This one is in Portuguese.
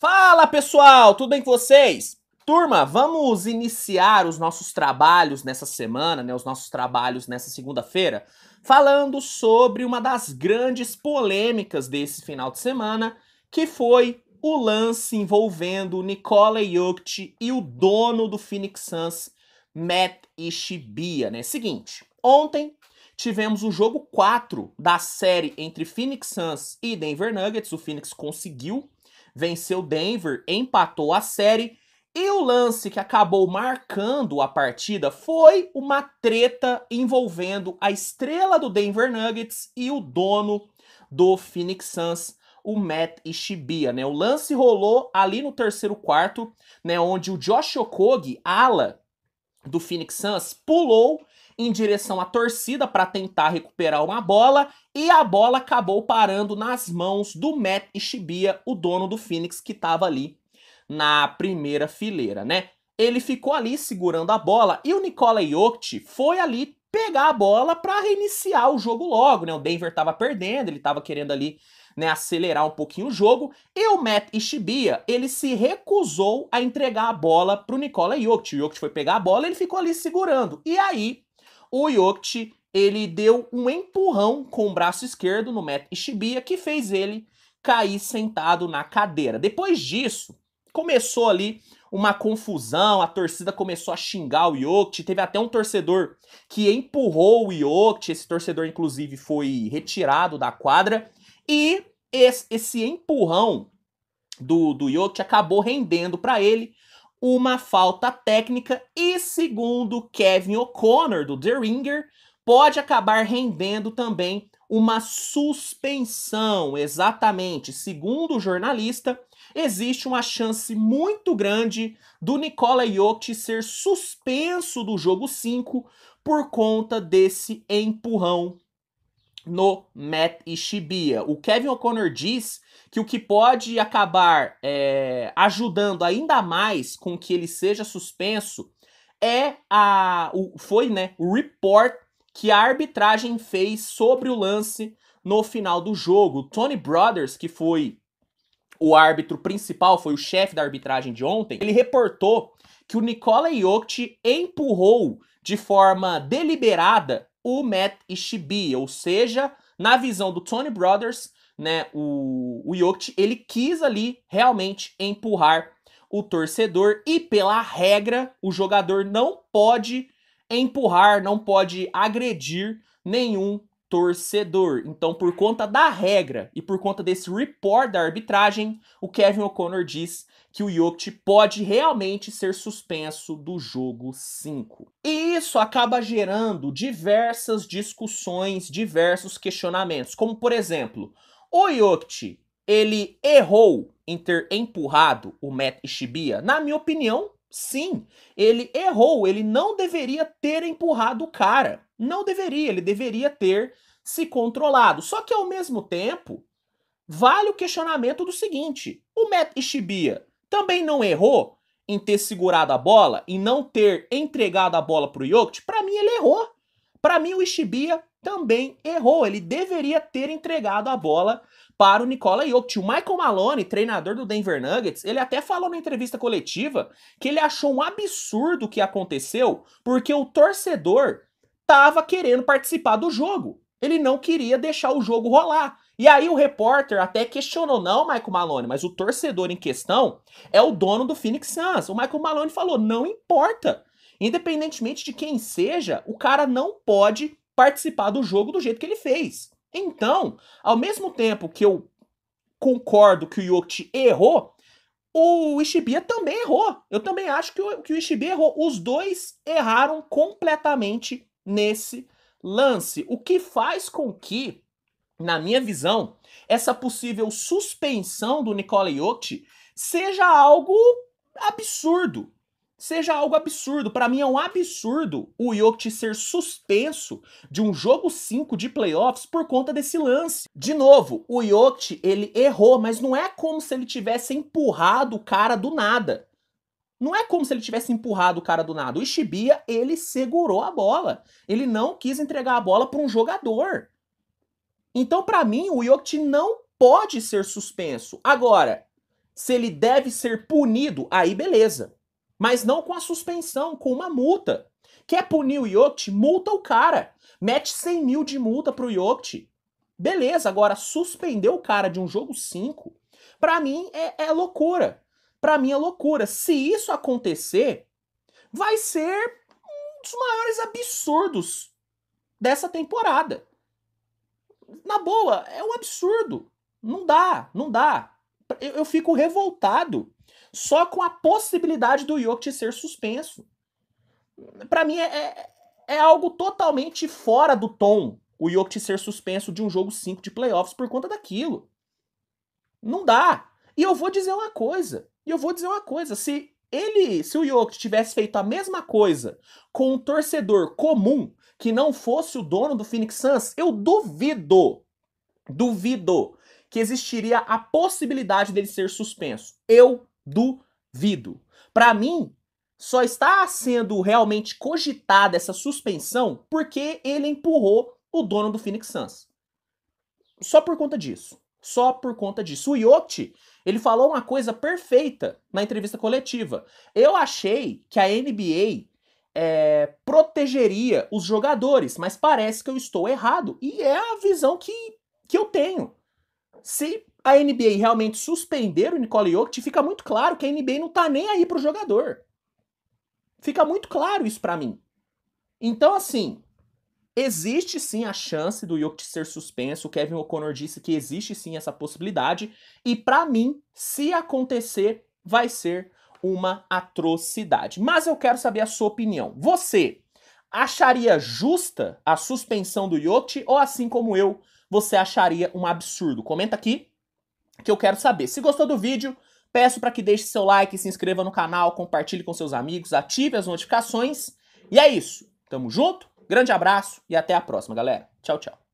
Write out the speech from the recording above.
Fala pessoal, tudo bem com vocês? Turma, vamos iniciar os nossos trabalhos nessa semana, né, os nossos trabalhos nessa segunda-feira, falando sobre uma das grandes polêmicas desse final de semana, que foi o lance envolvendo Nikola Jokic e o dono do Phoenix Suns, Matt Ishibia, né? Seguinte, ontem tivemos o jogo 4 da série entre Phoenix Suns e Denver Nuggets, o Phoenix conseguiu venceu Denver, empatou a série. E o lance que acabou marcando a partida foi uma treta envolvendo a estrela do Denver Nuggets e o dono do Phoenix Suns, o Matt Ishibia, né? O lance rolou ali no terceiro quarto, né, onde o Josh Okogi, ala do Phoenix Suns, pulou em direção à torcida para tentar recuperar uma bola e a bola acabou parando nas mãos do Matt Ishibia, o dono do Phoenix que estava ali na primeira fileira, né? Ele ficou ali segurando a bola e o Nikola Jokic foi ali pegar a bola para reiniciar o jogo logo, né? O Denver estava perdendo, ele estava querendo ali né, acelerar um pouquinho o jogo. E o Matt Ishibia, ele se recusou a entregar a bola pro Nikola Jokic. O Jokic foi pegar a bola, ele ficou ali segurando. E aí, o Jokic ele deu um empurrão com o braço esquerdo no Matt Ishibia que fez ele cair sentado na cadeira. Depois disso, começou ali uma confusão, a torcida começou a xingar o Jokic, teve até um torcedor que empurrou o Jokic, esse torcedor inclusive foi retirado da quadra e esse, empurrão do, do acabou rendendo para ele uma falta técnica e, segundo Kevin O'Connor, do The Ringer, pode acabar rendendo também uma suspensão. Exatamente. Segundo o jornalista, existe uma chance muito grande do Nikola Jokic ser suspenso do jogo 5 por conta desse empurrão no Matt e Shibia. O Kevin O'Connor diz que o que pode acabar é, ajudando ainda mais com que ele seja suspenso é a o, foi né o report que a arbitragem fez sobre o lance no final do jogo. O Tony Brothers, que foi o árbitro principal, foi o chefe da arbitragem de ontem, ele reportou que o Nikola Jokic empurrou de forma deliberada o Matt Ishibi, ou seja, na visão do Tony Brothers, né, o, o Jokic, ele quis ali realmente empurrar o torcedor e pela regra, o jogador não pode empurrar, não pode agredir nenhum torcedor. Então, por conta da regra e por conta desse report da arbitragem, o Kevin O'Connor diz que o Jokic pode realmente ser suspenso do jogo 5. E isso acaba gerando diversas discussões, diversos questionamentos, como por exemplo, o Jokic, ele errou em ter empurrado o Matt Ishibia? Na minha opinião, Sim, ele errou, ele não deveria ter empurrado o cara. Não deveria, ele deveria ter se controlado. Só que ao mesmo tempo, vale o questionamento do seguinte: o Matt Ishibia também não errou em ter segurado a bola e não ter entregado a bola pro Jokic? Para mim ele errou. Para mim o Ishibia também errou. Ele deveria ter entregado a bola para o Nicola Jokic. O Michael Malone, treinador do Denver Nuggets, ele até falou na entrevista coletiva que ele achou um absurdo o que aconteceu, porque o torcedor estava querendo participar do jogo. Ele não queria deixar o jogo rolar. E aí o repórter até questionou, não, Michael Malone, mas o torcedor em questão é o dono do Phoenix Suns. O Michael Malone falou, não importa. Independentemente de quem seja, o cara não pode participar do jogo do jeito que ele fez. Então, ao mesmo tempo que eu concordo que o Jokic errou, o Ishibia também errou. Eu também acho que o, que o Ishibia errou. Os dois erraram completamente nesse lance. O que faz com que, na minha visão, essa possível suspensão do Nikola Jokic seja algo absurdo seja algo absurdo. Para mim é um absurdo o Jokic ser suspenso de um jogo 5 de playoffs por conta desse lance. De novo, o Jokic, ele errou, mas não é como se ele tivesse empurrado o cara do nada. Não é como se ele tivesse empurrado o cara do nada. O Ishibia, ele segurou a bola. Ele não quis entregar a bola para um jogador. Então, para mim, o Jokic não pode ser suspenso. Agora, se ele deve ser punido, aí beleza mas não com a suspensão, com uma multa. Quer punir o Jokic? Multa o cara. Mete 100 mil de multa pro Jokic. Beleza, agora suspender o cara de um jogo 5, pra mim é, é loucura. Pra mim é loucura. Se isso acontecer, vai ser um dos maiores absurdos dessa temporada. Na boa, é um absurdo. Não dá, não dá eu, eu fico revoltado só com a possibilidade do Jokic ser suspenso. Para mim é, é, é, algo totalmente fora do tom o Jokic ser suspenso de um jogo 5 de playoffs por conta daquilo. Não dá. E eu vou dizer uma coisa. E eu vou dizer uma coisa, se ele, se o York tivesse feito a mesma coisa com um torcedor comum que não fosse o dono do Phoenix Suns, eu duvido, duvido que existiria a possibilidade dele ser suspenso. Eu duvido. Para mim, só está sendo realmente cogitada essa suspensão porque ele empurrou o dono do Phoenix Suns. Só por conta disso. Só por conta disso. O Yote, ele falou uma coisa perfeita na entrevista coletiva. Eu achei que a NBA é, protegeria os jogadores, mas parece que eu estou errado. E é a visão que, que eu tenho se a NBA realmente suspender o Nicole Jokic, fica muito claro que a NBA não tá nem aí pro jogador. Fica muito claro isso para mim. Então, assim, existe sim a chance do Jokic ser suspenso. O Kevin O'Connor disse que existe sim essa possibilidade. E para mim, se acontecer, vai ser uma atrocidade. Mas eu quero saber a sua opinião. Você acharia justa a suspensão do Jokic ou assim como eu? você acharia um absurdo? Comenta aqui que eu quero saber. Se gostou do vídeo, peço para que deixe seu like, se inscreva no canal, compartilhe com seus amigos, ative as notificações. E é isso. Tamo junto, grande abraço e até a próxima, galera. Tchau, tchau.